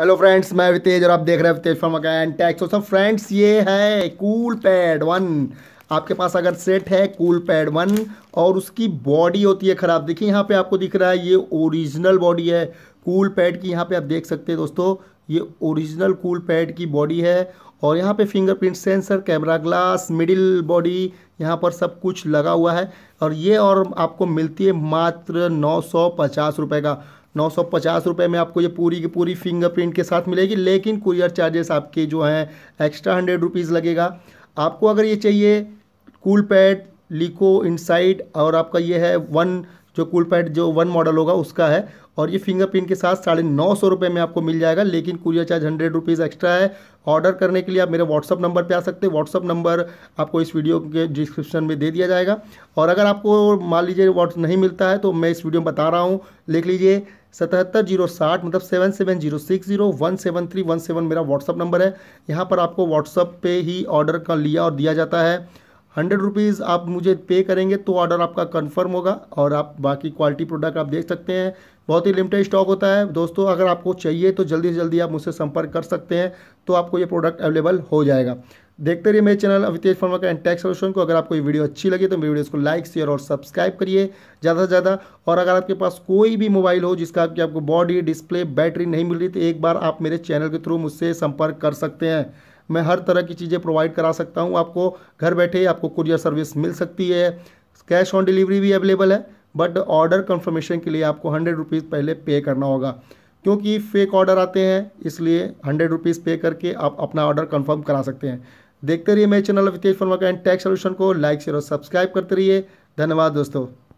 hello friends मैं वितेज और आप देख रहे हैं वितेज फ्रॉम अगैन टैक्स सब फ्रेंड्स ये है कूल पैड वन आपके पास अगर सेट है कूल पैड वन और उसकी बॉडी होती है ख़राब देखिए यहाँ पे आपको दिख रहा है ये ओरिजिनल बॉडी है कूल पैड की यहाँ पे आप देख सकते हैं दोस्तों ये ओरिजिनल कूल पैड की बॉडी है और यहाँ पे fingerprint sensor camera glass middle body यहाँ पर सब कुछ लगा हुआ है और ये और आपको मिलती है मात्र नौ सौ पचास रुपये का नौ सौ पचास रुपये में आपको ये पूरी की पूरी फिंगरप्रिंट के साथ मिलेगी लेकिन कुरियर चार्जेस आपके जो हैं एक्स्ट्रा हंड्रेड रुपीज़ लगेगा आपको अगर ये चाहिए कूल पैड लिको इनसाइड और आपका ये है वन जो कूल पैड जो वन मॉडल होगा उसका है और ये फिंगरप्रिंट के साथ साढ़े नौ सौ रुपये में आपको मिल जाएगा लेकिन courier charge hundred rupees extra है ऑर्डर करने के लिए आप मेरे व्हाट्सअप नंबर पे आ सकते हैं व्हाट्सअप नंबर आपको इस वीडियो के डिस्क्रिप्शन में दे दिया जाएगा और अगर आपको मान लीजिए व्हाट्स नहीं मिलता है तो मैं इस वीडियो में बता रहा हूँ लिख लीजिए सतहत्तर जीरो साठ मतलब seven seven zero six zero one seven three one seven मेरा व्हाट्सअप नंबर है यहाँ पर आपको व्हाट्सअप पे ही ऑर्डर का लिया और दिया जाता है हंड्रेड रुपीज़ आप मुझे पे करेंगे तो ऑर्डर आपका कंफर्म होगा और आप बाकी क्वालिटी प्रोडक्ट आप देख सकते हैं बहुत ही लिमिटेड स्टॉक होता है दोस्तों अगर आपको चाहिए तो जल्दी से जल्दी आप मुझसे संपर्क कर सकते हैं तो आपको ये प्रोडक्ट अवेलेबल हो जाएगा देखते रहिए मेरे चैनल अवितेश फर्मा का एंड टैक्स सोल्यूशन को अगर आपको ये वीडियो अच्छी लगी तो मेरी वीडियो को लाइक शेयर और सब्सक्राइब करिए ज़्यादा से ज़्यादा और अगर आपके पास कोई भी मोबाइल हो जिसका आपकी आपको बॉडी डिस्प्ले बैटरी नहीं मिल रही तो एक बार आप मेरे चैनल के थ्रू मुझसे संपर्क कर सकते हैं मैं हर तरह की चीज़ें प्रोवाइड करा सकता हूँ आपको घर बैठे आपको कुरियर सर्विस मिल सकती है कैश ऑन डिलीवरी भी अवेलेबल है बट ऑर्डर कन्फर्मेशन के लिए आपको हंड्रेड रुपीज़ पहले पे करना होगा क्योंकि फेक ऑर्डर आते हैं इसलिए हंड्रेड रुपीज़ पे करके आप अपना ऑर्डर कन्फर्म करा सकते हैं देखते रहिए मेरे चैनल वितेश फर्मा का एंड टैक्स सोल्यूशन को लाइक शेयर और सब्सक्राइब करते रहिए धन्यवाद दोस्तों